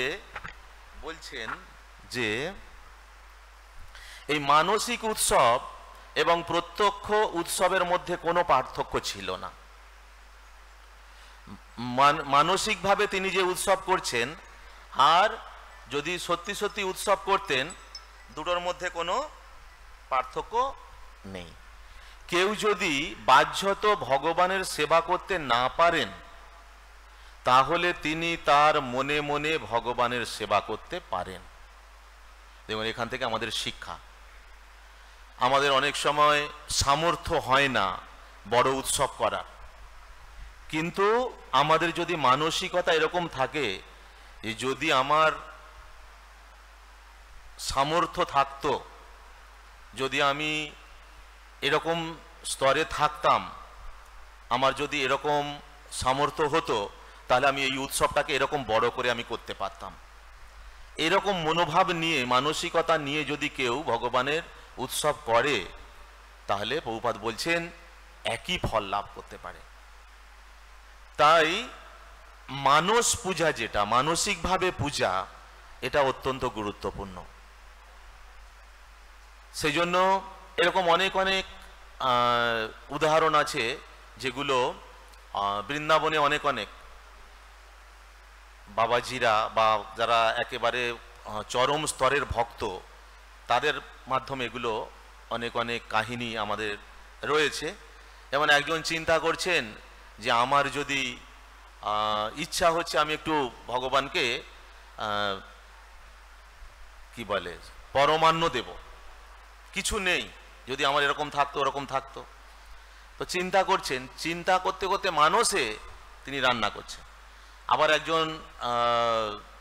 Speaker 1: বলছেন যে এই মানসিক উৎসব এবং প্রত্যক্ষ উৎসবের মধ্যে কোনো পার্থক্য ছিল না মানসিকভাবে তিনি যে উৎসব করছেন আর যদি সত্যি সত্যি উৎসব করতেন দুটোর মধ্যে কোনো পার্থক্য নেই কেউ যদি বাহ্যত ভগবানের সেবা করতে না পারেন তাহলে তিনি তার মনে মনে ভগবানের সেবা করতে পারেন দেখুন এখান থেকে আমাদের শিক্ষা আমাদের অনেক সময় সামর্থ্য হয় না বড় উৎসব করা কিন্তু আমাদের যদি মানসিকতা এরকম থাকে যে যদি আমার সামর্থ্য থাকতো যদি আমি এরকম স্তরে থাকতাম আমার যদি এরকম সামর্থ্য হতো তাহলে আমি এই উৎসবটাকে এরকম বড় করে আমি করতে পারতাম এরকম মনোভাব নিয়ে মানসিকতা নিয়ে যদি কেউ ভগবানের উৎসব করে তাহলে বহুপাত বলছেন একই ফল লাভ করতে পারে তাই মানস পূজা যেটা মানসিকভাবে পূজা এটা অত্যন্ত গুরুত্বপূর্ণ সেই জন্য এরকম অনেক অনেক উদাহরণ আছে যেগুলো বৃন্দাবনে অনেক অনেক বাবাজিরা বা যারা একেবারে চরম স্তরের ভক্ত তাদের মাধ্যমে এগুলো অনেক অনেক কাহিনী আমাদের রয়েছে যেমন একজন চিন্তা করছেন যে আমার যদি ইচ্ছা হচ্ছে আমি একটু ভগবানকে কি বলে পরমান্ন দেব কিছু নেই যদি আমার এরকম থাকতো ওরকম থাকতো তো চিন্তা করছেন চিন্তা করতে করতে মানসে তিনি রান্না করছেন আবার একজন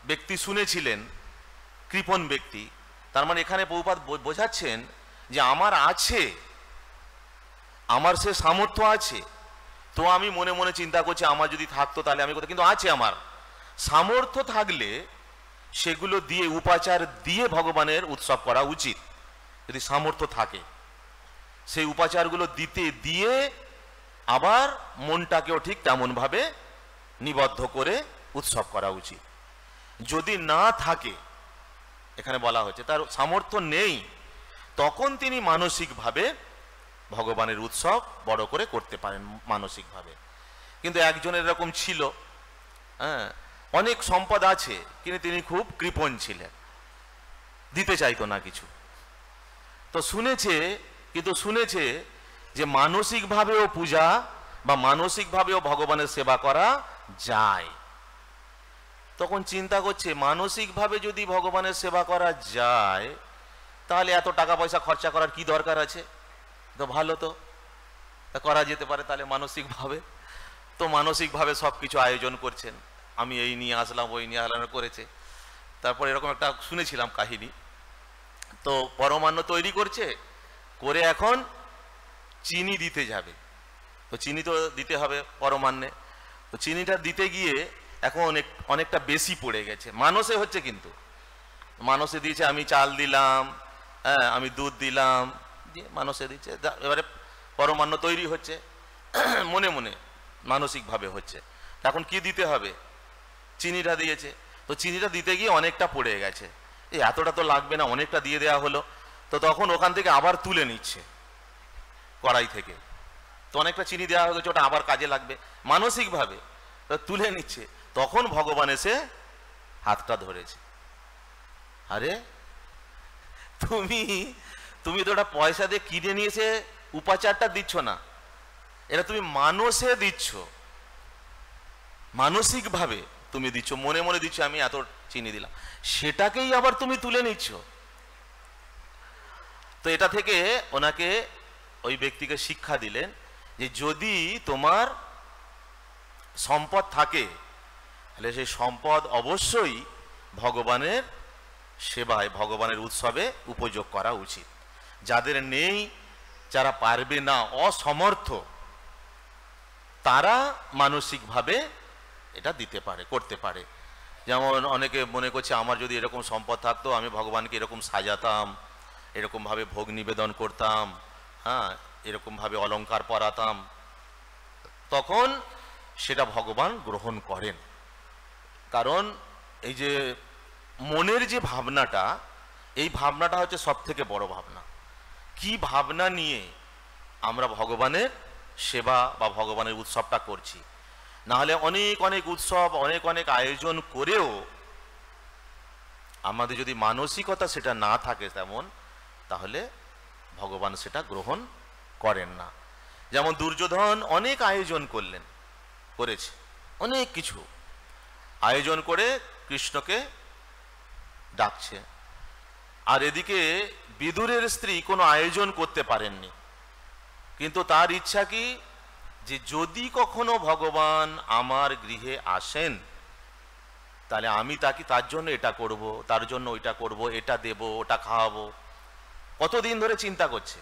Speaker 1: ব্যক্তি শুনেছিলেন কৃপণ ব্যক্তি তার মানে এখানে বহুপাত বোঝাচ্ছেন যে আমার আছে আমার সে সামর্থ্য আছে তো আমি মনে মনে চিন্তা করছি আমার যদি থাকতো তাহলে আমি কিন্তু আছে আমার সামর্থ্য থাকলে সেগুলো দিয়ে উপাচার দিয়ে ভগবানের উৎসব করা উচিত যদি সামর্থ্য থাকে সেই উপাচারগুলো দিতে দিয়ে আবার মনটাকেও ঠিক তেমনভাবে নিবদ্ধ করে উৎসব করা উচিত যদি না থাকে এখানে বলা হচ্ছে তার সামর্থ্য নেই তখন তিনি মানসিকভাবে ভগবানের উৎসব বড় করে করতে পারেন মানসিকভাবে কিন্তু একজনের এরকম ছিল হ্যাঁ অনেক সম্পদ আছে কিন্তু তিনি খুব কৃপণ ছিলেন দিতে চাইতো না কিছু তো শুনেছে কিন্তু শুনেছে যে মানসিকভাবেও পূজা বা মানসিকভাবেও ভগবানের সেবা করা যায় তখন চিন্তা করছে মানসিকভাবে যদি ভগবানের সেবা করা যায় তাহলে এত টাকা পয়সা খরচা করার কি দরকার আছে তো ভালো তো তা করা যেতে পারে তাহলে মানসিকভাবে তো মানসিকভাবে সব কিছু আয়োজন করছেন আমি এই নিয়ে আসলাম ওই নিয়ে আসলাম করেছে তারপর এরকম একটা শুনেছিলাম কাহিনী তো পরমান্ন তৈরি করছে করে এখন চিনি দিতে যাবে তো চিনি তো দিতে হবে পরমান্নে তো চিনিটা দিতে গিয়ে এখন অনেক অনেকটা বেশি পড়ে গেছে মানসে হচ্ছে কিন্তু মানসে দিয়েছে আমি চাল দিলাম হ্যাঁ আমি দুধ দিলাম দিয়ে মানসে দিচ্ছে এবারে পরমান্ন তৈরি হচ্ছে মনে মনে মানসিকভাবে হচ্ছে এখন কি দিতে হবে চিনিটা দিয়েছে তো চিনিটা দিতে গিয়ে অনেকটা পড়ে গেছে এই এতটা তো লাগবে না অনেকটা দিয়ে দেওয়া হলো তো তখন ওখান থেকে আবার তুলে নিচ্ছে কড়াই থেকে তো অনেকটা চিনি দেওয়া হয়ে গেছে ওটা আবার কাজে লাগবে মানসিকভাবে তুলে নিচ্ছে তখন ভগবান এসে হাতটা ধরেছে আরে তুমি তুমি তো ওটা পয়সা দিয়ে কিনে নিয়েছে উপাচারটা দিচ্ছ না এটা তুমি মানুষে দিচ্ছ মানসিকভাবে তুমি দিচ্ছ মনে মনে দিচ্ছ আমি এত চিনি দিলাম সেটাকেই আবার তুমি তুলে নিচ্ছ তো এটা থেকে ওনাকে ওই ব্যক্তিকে শিক্ষা দিলেন যে যদি তোমার সম্পদ থাকে তাহলে সেই সম্পদ অবশ্যই ভগবানের সেবায় ভগবানের উৎসবে উপযোগ করা উচিত যাদের নেই যারা পারবে না অসমর্থ তারা মানসিকভাবে এটা দিতে পারে করতে পারে যেমন অনেকে মনে করছে আমার যদি এরকম সম্পদ থাকতো আমি ভগবানকে এরকম সাজাতাম এরকমভাবে ভোগ নিবেদন করতাম হ্যাঁ এরকমভাবে অলঙ্কার পরাতাম তখন সেটা ভগবান গ্রহণ করেন কারণ এই যে মনের যে ভাবনাটা এই ভাবনাটা হচ্ছে সব থেকে বড় ভাবনা কি ভাবনা নিয়ে আমরা ভগবানের সেবা বা ভগবানের উৎসবটা করছি নাহলে অনেক অনেক উৎসব অনেক অনেক আয়োজন করেও আমাদের যদি মানসিকতা সেটা না থাকে তেমন তাহলে ভগবান সেটা গ্রহণ করেন না যেমন দুর্যোধন অনেক আয়োজন করলেন করেছে অনেক কিছু আয়োজন করে কৃষ্ণকে ডাকছে আর এদিকে বিদুরের স্ত্রী কোনো আয়োজন করতে পারেননি কিন্তু তার ইচ্ছা কি যে যদি কখনো ভগবান আমার গৃহে আসেন তাহলে আমি তাকে তার জন্য এটা করব তার জন্য ওইটা করব এটা দেব ওটা খাওয়াবো কতদিন ধরে চিন্তা করছে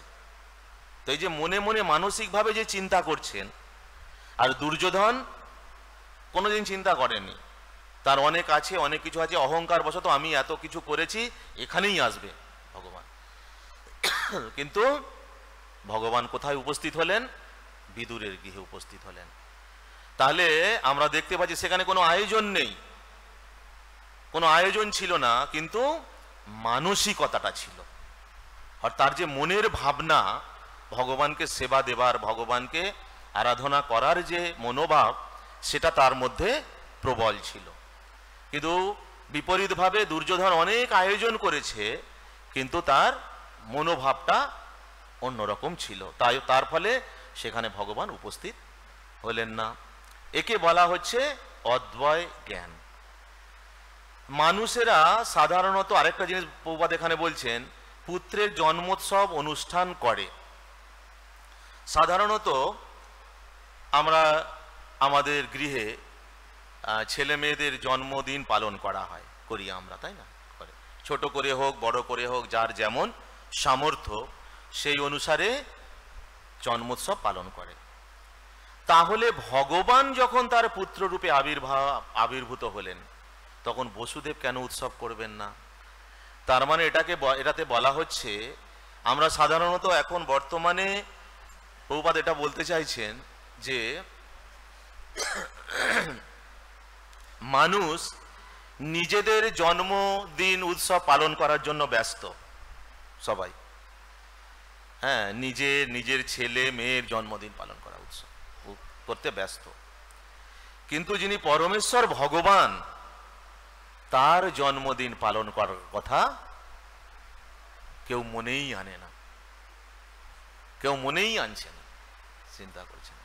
Speaker 1: তো এই যে মনে মনে মানসিকভাবে যে চিন্তা করছেন আর দুর্যোধন কোনোদিন চিন্তা করেনি তার অনেক আছে অনেক কিছু আছে অহংকার বশত আমি এত কিছু করেছি এখানেই আসবে ভগবান কিন্তু ভগবান কোথায় উপস্থিত হলেন বিদুরের গৃহে উপস্থিত হলেন তাহলে আমরা দেখতে পাচ্ছি সেখানে কোনো আয়োজন নেই কোনো আয়োজন ছিল না কিন্তু মানসিকতাটা ছিল আর তার যে মনের ভাবনা ভগবানকে সেবা দেবার ভগবানকে আরাধনা করার যে মনোভাব সেটা তার মধ্যে প্রবল ছিল কিন্তু বিপরীতভাবে দুর্যোধন অনেক আয়োজন করেছে কিন্তু তার মনোভাবটা অন্যরকম ছিল তাই তার ফলে সেখানে ভগবান উপস্থিত হলেন না একে বলা হচ্ছে অদ্বয় জ্ঞান মানুষেরা সাধারণত আরেকটা জিনিস প্রবাদ এখানে বলছেন পুত্রের জন্মোৎসব অনুষ্ঠান করে সাধারণত আমরা আমাদের গৃহে ছেলে মেয়েদের জন্মদিন পালন করা হয় করি আমরা তাই না করে ছোট করে হোক বড় করে হোক যার যেমন সামর্থ্য সেই অনুসারে জন্মোৎসব পালন করে তাহলে ভগবান যখন তার পুত্ররূপে আবির্ভাব আবির্ভূত হলেন তখন বসুদেব কেন উৎসব করবেন না তার মানে এটাকে এটাতে বলা হচ্ছে আমরা সাধারণত এখন বর্তমানে প্রভুপাত এটা বলতে চাইছেন যে মানুষ নিজেদের জন্মদিন উৎসব পালন করার জন্য ব্যস্ত সবাই হ্যাঁ নিজের নিজের ছেলে মেয়ের জন্মদিন পালন করা উৎসব করতে ব্যস্ত কিন্তু যিনি পরমেশ্বর ভগবান তার জন্মদিন পালন করার কথা কেউ মনেই আনে না কেউ মনেই আনছে না চিন্তা করছে না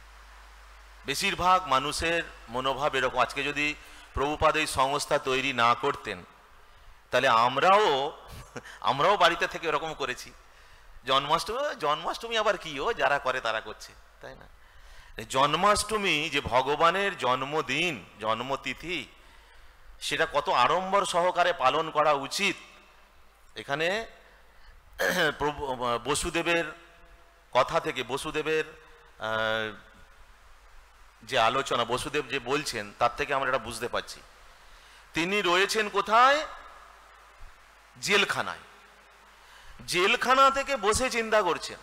Speaker 1: বেশিরভাগ মানুষের মনোভাব এরকম আজকে যদি প্রভুপাদ এই সংস্থা তৈরি না করতেন তাহলে আমরাও আমরাও বাড়িতে থেকে এরকম করেছি জন্মাষ্টমী জন্মাষ্টমী আবার কি ও যারা করে তারা করছে তাই না জন্মাষ্টমী যে ভগবানের জন্মদিন জন্মতিথি সেটা কত আড়ম্বর সহকারে পালন করা উচিত এখানে বসুদেবের কথা থেকে বসুদেবের যে আলোচনা বসুদেব যে বলছেন তার থেকে আমরা এটা বুঝতে পারছি তিনি রয়েছেন কোথায় জেলখানায় জেলখানা থেকে বসে চিন্তা করছেন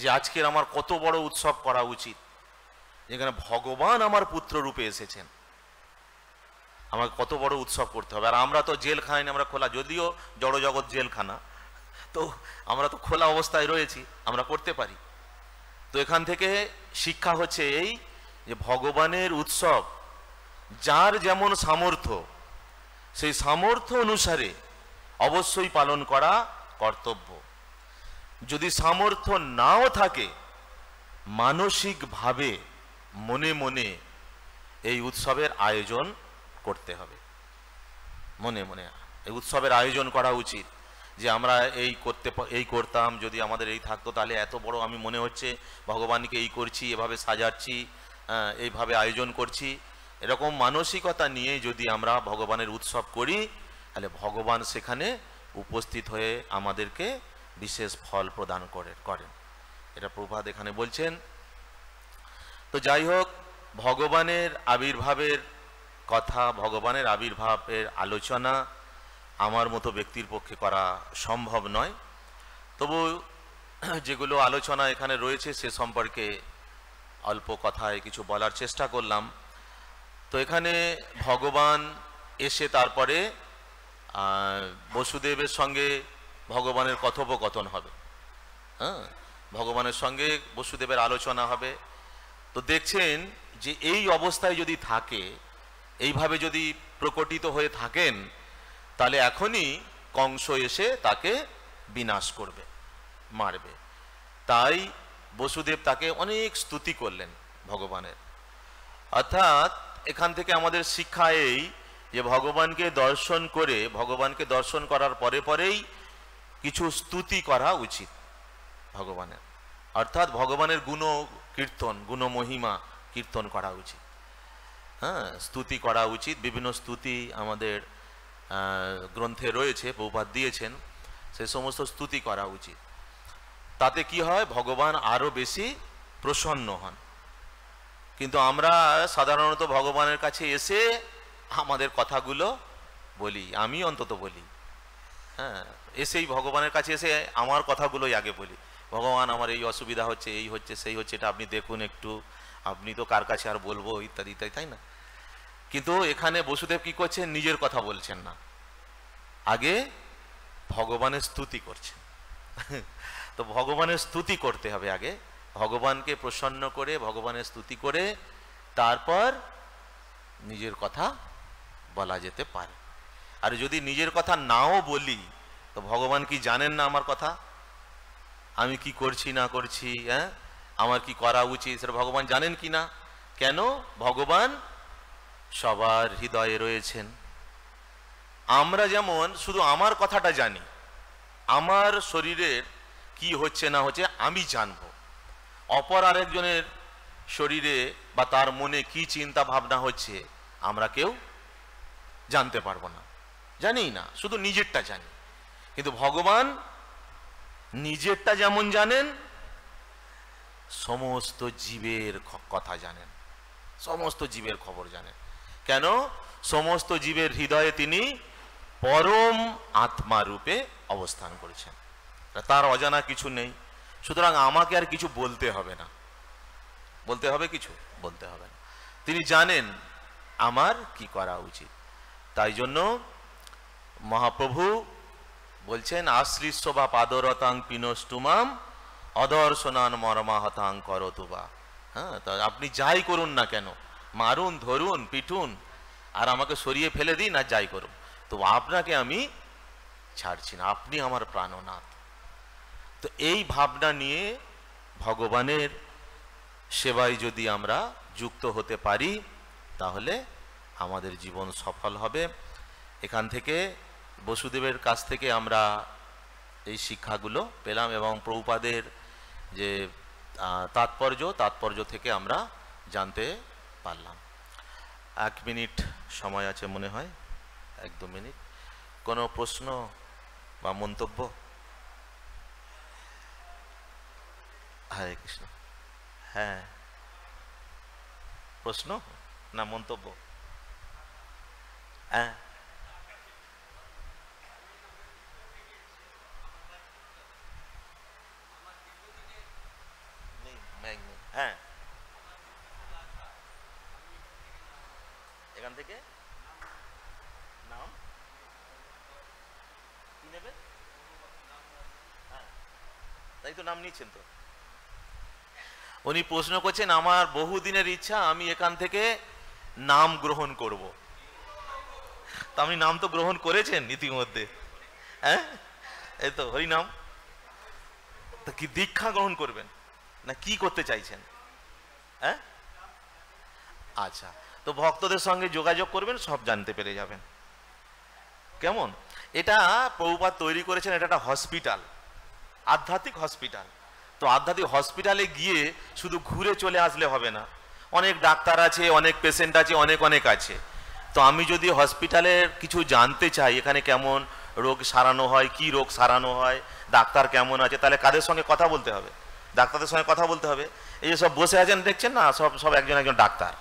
Speaker 1: যে আজকের আমার কত বড় উৎসব করা উচিত যেখানে ভগবান আমার পুত্র রূপে এসেছেন আমাকে কত বড় উৎসব করতে হবে আর আমরা তো জেলখানায় আমরা খোলা যদিও জড়জগৎ জেলখানা তো আমরা তো খোলা অবস্থায় রয়েছি আমরা করতে পারি তো এখান থেকে শিক্ষা হচ্ছে এই যে ভগবানের উৎসব যার যেমন সামর্থ্য সেই সামর্থ্য অনুসারে অবশ্যই পালন করা কর্তব্য যদি সামর্থ্য নাও থাকে মানসিকভাবে মনে মনে এই উৎসবের আয়োজন করতে হবে মনে মনে এই উৎসবের আয়োজন করা উচিত যে আমরা এই করতে এই করতাম যদি আমাদের এই থাকতো তাহলে এত বড় আমি মনে হচ্ছে ভগবানকে এই করছি এভাবে সাজাচ্ছি হ্যাঁ, এইভাবে আয়োজন করছি এরকম মানসিকতা নিয়ে যদি আমরা ভগবানের উৎসব করি তাহলে ভগবান সেখানে উপস্থিত হয়ে আমাদেরকে বিশেষ ফল প্রদান করে করেন এটা প্রভাত এখানে বলছেন তো যাই হোক ভগবানের আবির্ভাবের কথা ভগবানের আবির্ভাবের আলোচনা আমার মতো ব্যক্তির পক্ষে করা সম্ভব নয় তবু যেগুলো আলোচনা এখানে রয়েছে সে সম্পর্কে অল্প কথায় কিছু বলার চেষ্টা করলাম তো এখানে ভগবান এসে তারপরে বসুদেবের সঙ্গে ভগবানের কথোপকথন হবে হ্যাঁ ভগবানের সঙ্গে বসুদেবের আলোচনা হবে তো দেখছেন যে এই অবস্থায় যদি থাকে এইভাবে যদি প্রকটিত হয়ে থাকেন তাহলে এখনই কংস এসে তাকে বিনাশ করবে মারবে তাই বসুদেব তাকে অনেক স্তুতি করলেন ভগবানের অর্থাৎ এখান থেকে আমাদের শিক্ষা এই যে ভগবানকে দর্শন করে ভগবানকে দর্শন করার পরে পরেই কিছু স্তুতি করা উচিত ভগবানের অর্থাৎ ভগবানের গুণ কীর্তন গুণ মহিমা কীর্তন করা উচিত হ্যাঁ স্তুতি করা উচিত বিভিন্ন স্তুতি আমাদের গ্রন্থে রয়েছে বহুপাত দিয়েছেন সে সমস্ত স্তুতি করা উচিত তাতে কি হয় ভগবান আরও বেশি প্রসন্ন হন কিন্তু আমরা সাধারণত ভগবানের কাছে এসে আমাদের কথাগুলো বলি আমি অন্তত বলি হ্যাঁ এসেই ভগবানের কাছে এসে আমার কথাগুলোই আগে বলি ভগবান আমার এই অসুবিধা হচ্ছে এই হচ্ছে সেই হচ্ছে এটা আপনি দেখুন একটু আপনি তো কার কাছে আর বলবো ইত্যাদি ইত্যাদি তাই না কিন্তু এখানে বসুদেব কি করছেন নিজের কথা বলছেন না আগে ভগবানের স্তুতি করছেন তো ভগবানের স্তুতি করতে হবে আগে ভগবানকে প্রসন্ন করে ভগবানের স্তুতি করে তারপর নিজের কথা বলা যেতে পারে আর যদি নিজের কথা নাও বলি তো ভগবান কি জানেন না আমার কথা আমি কি করছি না করছি হ্যাঁ আমার কি করা উচিত সেটা ভগবান জানেন কি না কেন ভগবান সবার হৃদয়ে রয়েছেন আমরা যেমন শুধু আমার কথাটা জানি আমার শরীরের কি হচ্ছে না হচ্ছে আমি জানব অপর আরেকজনের শরীরে বা তার মনে কি চিন্তা ভাবনা হচ্ছে আমরা কেউ জানতে পারবো না জানি না শুধু নিজেরটা জানি কিন্তু ভগবান নিজেরটা যেমন জানেন সমস্ত জীবের কথা জানেন সমস্ত জীবের খবর জানেন কেন সমস্ত জীবের হৃদয়ে তিনি পরম আত্মা রূপে অবস্থান করেছেন তার অজানা কিছু নেই সুতরাং আমাকে আর কিছু বলতে হবে না বলতে হবে কিছু বলতে হবে না তিনি জানেন আমার কি করা উচিত তাই জন্য মহাপ্রভু বলছেন আশ্লিষ্য বা পাদরতাং পিনস্তুমাম অদর্শনান মরমাহতাং করতুবা হ্যাঁ আপনি যাই করুন না কেন মারুন ধরুন পিটুন আর আমাকে সরিয়ে ফেলে দিন আর যাই করুন তো আপনাকে আমি ছাড়ছি না আপনি আমার প্রাণনাথ তো এই ভাবনা নিয়ে ভগবানের সেবায় যদি আমরা যুক্ত হতে পারি তাহলে আমাদের জীবন সফল হবে এখান থেকে বসুদেবের কাছ থেকে আমরা এই শিক্ষাগুলো পেলাম এবং প্রৌপাদের যে তাৎপর্য তাৎপর্য থেকে আমরা জানতে পারলাম এক মিনিট সময় আছে মনে হয় এক দু মিনিট কোনো প্রশ্ন বা মন্তব্য হরে কৃষ্ণ হ্যাঁ প্রশ্ন না মন্তব্য হ্যাঁ নেই এখান থেকে নাম কি নেবেন হ্যাঁ। তাই তো নাম নিচ্ছেন তো উনি প্রশ্ন করছেন আমার বহুদিনের ইচ্ছা আমি এখান থেকে নাম গ্রহণ করব। তা আপনি নাম তো গ্রহণ করেছেন ইতিমধ্যে হ্যাঁ এই তো নাম তা কি দীক্ষা গ্রহণ করবেন না কি করতে চাইছেন হ্যাঁ আচ্ছা তো ভক্তদের সঙ্গে যোগাযোগ করবেন সব জানতে পেরে যাবেন কেমন এটা প্রভুপাত তৈরি করেছেন এটা একটা হসপিটাল আধ্যাত্মিক হসপিটাল তো আধ্যাত্মিক হসপিটালে গিয়ে শুধু ঘুরে চলে আসলে হবে না অনেক ডাক্তার আছে অনেক পেশেন্ট আছে অনেক অনেক আছে তো আমি যদি হসপিটালের কিছু জানতে চাই এখানে কেমন রোগ সারানো হয় কি রোগ সারানো হয় ডাক্তার কেমন আছে তাহলে কাদের সঙ্গে কথা বলতে হবে ডাক্তারদের সঙ্গে কথা বলতে হবে এই যে সব বসে আছেন দেখছেন না সব সব একজন একজন ডাক্তার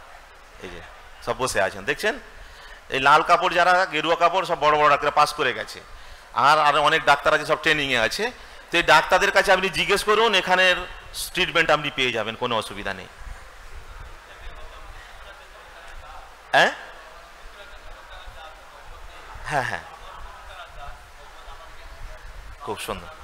Speaker 1: এই যে সব বসে আছেন দেখছেন এই লাল কাপড় যারা গেরুয়া কাপড় সব বড় বড় ডাক্তার পাস করে গেছে আর আর অনেক ডাক্তার আছে সব ট্রেনিংয়ে আছে তো এই ডাক্তারদের কাছে আপনি জিজ্ঞেস করুন এখানের ট্রিটমেন্ট আপনি পেয়ে যাবেন কোনো অসুবিধা নেই হ্যাঁ হ্যাঁ হ্যাঁ খুব সুন্দর